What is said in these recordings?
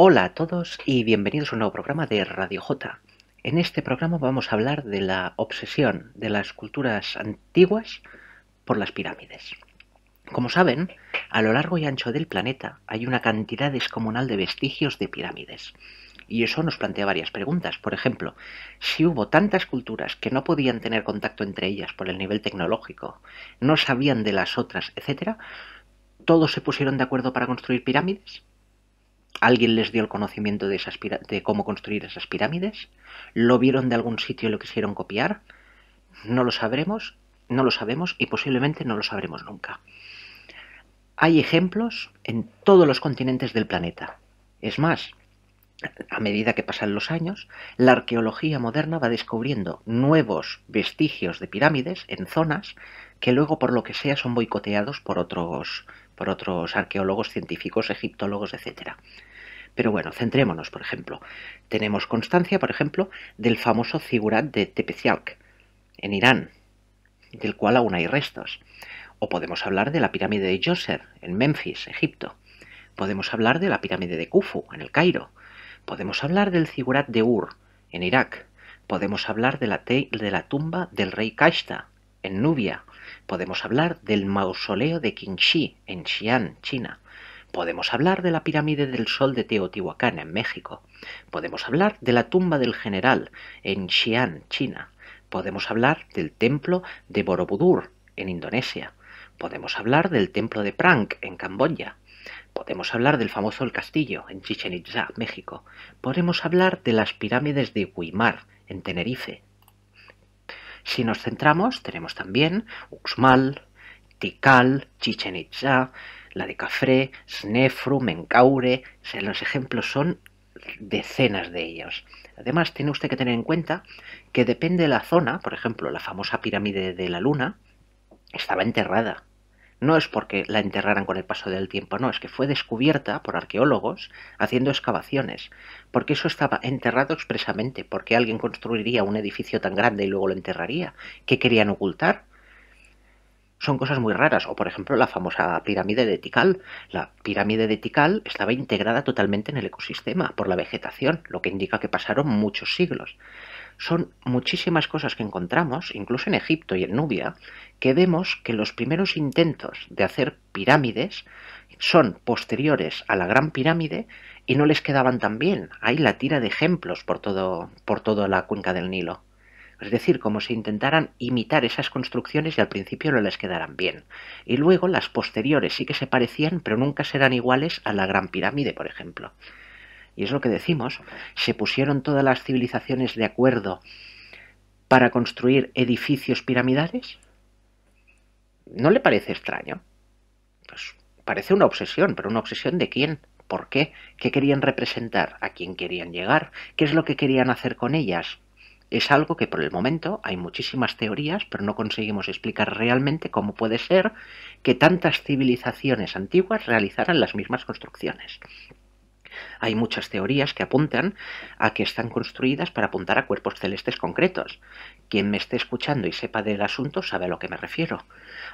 Hola a todos y bienvenidos a un nuevo programa de Radio J. En este programa vamos a hablar de la obsesión de las culturas antiguas por las pirámides. Como saben, a lo largo y ancho del planeta hay una cantidad descomunal de vestigios de pirámides. Y eso nos plantea varias preguntas. Por ejemplo, si hubo tantas culturas que no podían tener contacto entre ellas por el nivel tecnológico, no sabían de las otras, etc., ¿todos se pusieron de acuerdo para construir pirámides? alguien les dio el conocimiento de, cómo construir esas pirámides, lo vieron de algún sitio y lo quisieron copiar, no lo sabremos, no lo sabemos y posiblemente no lo sabremos nunca. Hay ejemplos en todos los continentes del planeta. Es más, a medida que pasan los años, la arqueología moderna va descubriendo nuevos vestigios de pirámides en zonas que luego por lo que sea son boicoteados por otros por otros arqueólogos, científicos, egiptólogos, etc. Pero bueno, centrémonos, por ejemplo. Tenemos constancia, por ejemplo, del famoso Zigurat de Tepezialk, en Irán, del cual aún hay restos. O podemos hablar de la pirámide de Yoser, en Memphis, Egipto. Podemos hablar de la pirámide de Khufu, en el Cairo. Podemos hablar del Zigurat de Ur, en Irak. Podemos hablar de la, de la tumba del rey Kashta, en Nubia. Podemos hablar del mausoleo de Qingxi en Xi'an, China. Podemos hablar de la pirámide del Sol de Teotihuacán en México. Podemos hablar de la tumba del general en Xi'an, China. Podemos hablar del templo de Borobudur en Indonesia. Podemos hablar del templo de Prang en Camboya. Podemos hablar del famoso El Castillo en Chichen Itza, México. Podemos hablar de las pirámides de Guimar en Tenerife. Si nos centramos, tenemos también Uxmal, Tikal, Chichen Itza, la de Cafré, Snefru, Menkaure. los ejemplos son decenas de ellos. Además, tiene usted que tener en cuenta que depende de la zona, por ejemplo, la famosa pirámide de la Luna estaba enterrada no es porque la enterraran con el paso del tiempo, no, es que fue descubierta por arqueólogos haciendo excavaciones, porque eso estaba enterrado expresamente, porque alguien construiría un edificio tan grande y luego lo enterraría, ¿qué querían ocultar? Son cosas muy raras, o por ejemplo la famosa pirámide de Tikal. La pirámide de Tikal estaba integrada totalmente en el ecosistema por la vegetación, lo que indica que pasaron muchos siglos son muchísimas cosas que encontramos, incluso en Egipto y en Nubia, que vemos que los primeros intentos de hacer pirámides son posteriores a la Gran Pirámide y no les quedaban tan bien. Hay la tira de ejemplos por, todo, por toda la cuenca del Nilo. Es decir, como si intentaran imitar esas construcciones y al principio no les quedaran bien. Y luego las posteriores sí que se parecían, pero nunca serán iguales a la Gran Pirámide, por ejemplo y es lo que decimos, se pusieron todas las civilizaciones de acuerdo para construir edificios piramidales? ¿No le parece extraño? Pues parece una obsesión, pero una obsesión de quién, por qué, qué querían representar, a quién querían llegar, qué es lo que querían hacer con ellas. Es algo que por el momento hay muchísimas teorías, pero no conseguimos explicar realmente cómo puede ser que tantas civilizaciones antiguas realizaran las mismas construcciones. Hay muchas teorías que apuntan a que están construidas para apuntar a cuerpos celestes concretos. Quien me esté escuchando y sepa del asunto sabe a lo que me refiero.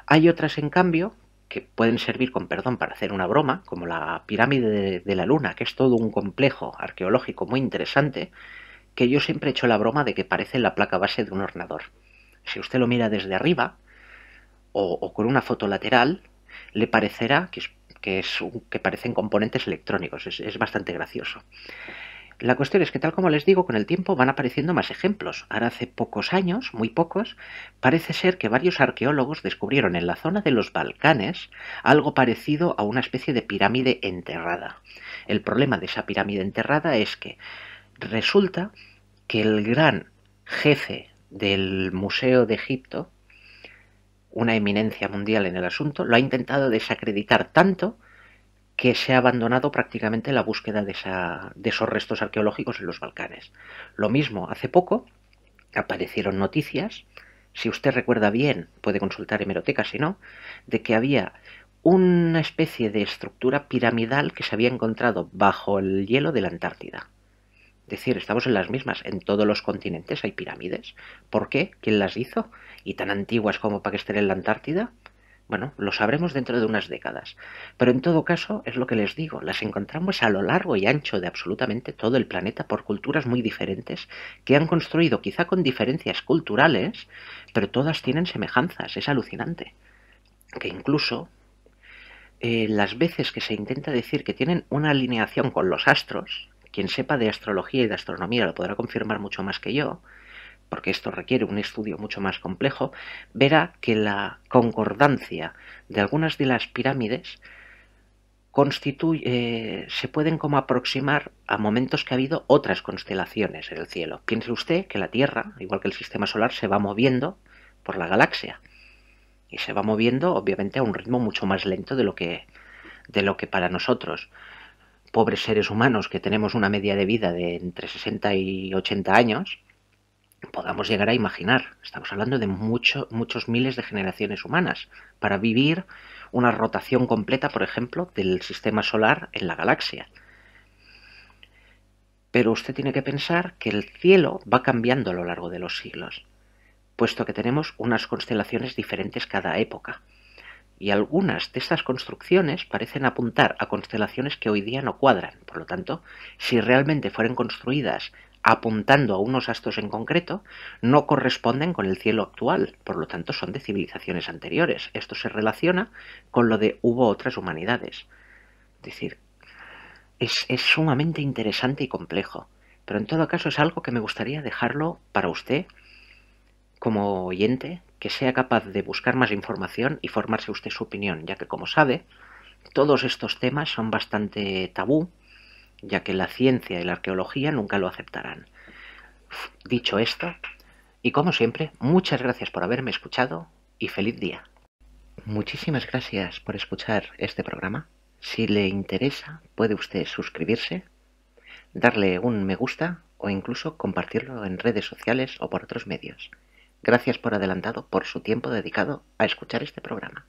Hay otras, en cambio, que pueden servir, con perdón, para hacer una broma, como la pirámide de, la Luna, que es todo un complejo arqueológico muy interesante, que yo siempre he hecho la broma de que parece la placa base de un ordenador. Si usted lo mira desde arriba, o, o con una foto lateral, le parecerá que es que, parecen componentes electrónicos. Es, es bastante gracioso. La cuestión es que, tal como les digo, con el tiempo van apareciendo más ejemplos. Ahora hace pocos años, muy pocos, parece ser que varios arqueólogos descubrieron en la zona de los Balcanes algo parecido a una especie de pirámide enterrada. El problema de esa pirámide enterrada es que resulta que el gran jefe del Museo de Egipto una eminencia mundial en el asunto, lo ha intentado desacreditar tanto que se ha abandonado prácticamente la búsqueda de, esa, de esos restos arqueológicos en los Balcanes. Lo mismo, hace poco aparecieron noticias, si usted recuerda bien, puede consultar hemeroteca si no, de que había una especie de estructura piramidal que se había encontrado bajo el hielo de la Antártida decir, estamos en las mismas. En todos los continentes hay pirámides. ¿Por qué? ¿Quién las hizo? ¿Y tan antiguas como para que estén en la Antártida? Bueno, lo sabremos dentro de unas décadas. Pero en todo caso, es lo que les digo, las encontramos a lo largo y ancho de absolutamente todo el planeta por culturas muy diferentes que han construido quizá con diferencias culturales, pero todas tienen semejanzas. Es alucinante. Que incluso eh, las veces que se intenta decir que tienen una alineación con los astros, quien sepa de astrología y de astronomía lo podrá confirmar mucho más que yo, porque esto requiere un estudio mucho más complejo, verá que la concordancia de algunas de las pirámides constituye, eh, se pueden como aproximar a momentos que ha habido otras constelaciones en el cielo. Piense usted que la Tierra, igual que el Sistema Solar, se va moviendo por la galaxia y se va moviendo obviamente a un ritmo mucho más lento de lo que, de lo que para nosotros pobres seres humanos que tenemos una media de vida de entre 60 y 80 años, podamos llegar a imaginar. Estamos hablando de muchos, muchos miles de generaciones humanas para vivir una rotación completa, por ejemplo, del sistema solar en la galaxia. Pero usted tiene que pensar que el cielo va cambiando a lo largo de los siglos, puesto que tenemos unas constelaciones diferentes cada época y algunas de estas construcciones parecen apuntar a constelaciones que hoy día no cuadran. Por lo tanto, si realmente fueron construidas apuntando a unos astros en concreto, no corresponden con el cielo actual, por lo tanto son de civilizaciones anteriores. Esto se relaciona con lo de hubo otras humanidades. Es decir, es, es sumamente interesante y complejo, pero en todo caso es algo que me gustaría dejarlo para usted como oyente, que sea capaz de buscar más información y formarse usted su opinión, ya que como sabe, todos estos temas son bastante tabú, ya que la ciencia y la arqueología nunca lo aceptarán. Dicho esto, y como siempre, muchas gracias por haberme escuchado y feliz día. Muchísimas gracias por escuchar este programa. Si le interesa, puede usted suscribirse, darle un me gusta o incluso compartirlo en redes sociales o por otros medios. Gracias por adelantado por su tiempo dedicado a escuchar este programa.